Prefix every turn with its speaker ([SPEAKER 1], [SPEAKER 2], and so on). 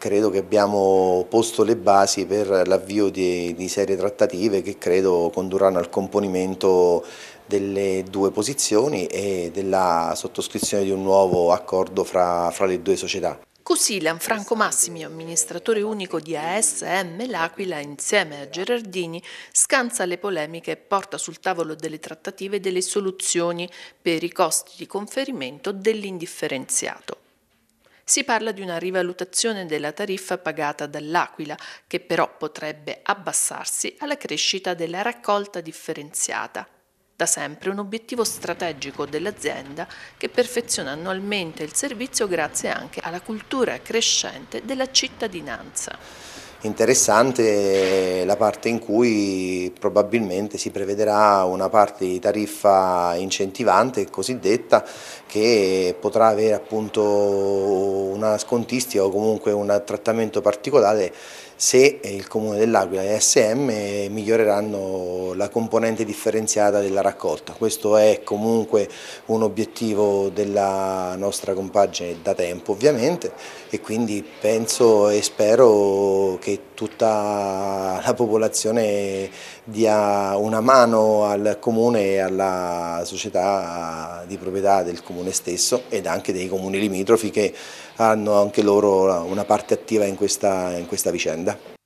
[SPEAKER 1] Credo che abbiamo posto le basi per l'avvio di, di, serie trattative che credo condurranno al componimento delle due posizioni e della sottoscrizione di un nuovo accordo fra, fra le due società.
[SPEAKER 2] Così Lanfranco Massimi, amministratore unico di ASM L'Aquila, insieme a Gerardini, scansa le polemiche e porta sul tavolo delle trattative delle soluzioni per i costi di conferimento dell'indifferenziato si parla di una rivalutazione della tariffa pagata dall'Aquila, che però potrebbe abbassarsi alla crescita della raccolta differenziata. Da sempre un obiettivo strategico dell'azienda che perfeziona annualmente il servizio grazie anche alla cultura crescente della cittadinanza
[SPEAKER 1] interessante la parte in cui probabilmente si prevederà una parte di tariffa incentivante cosiddetta che potrà avere appunto una scontistica o comunque un trattamento particolare se il Comune dell'Aquila e SM miglioreranno la componente differenziata della raccolta. Questo è comunque un obiettivo della nostra compagine da tempo ovviamente e quindi penso e spero che che tutta la popolazione dia una mano al comune e alla società di proprietà del comune stesso ed anche dei comuni limitrofi che hanno anche loro una parte attiva in questa, in questa vicenda.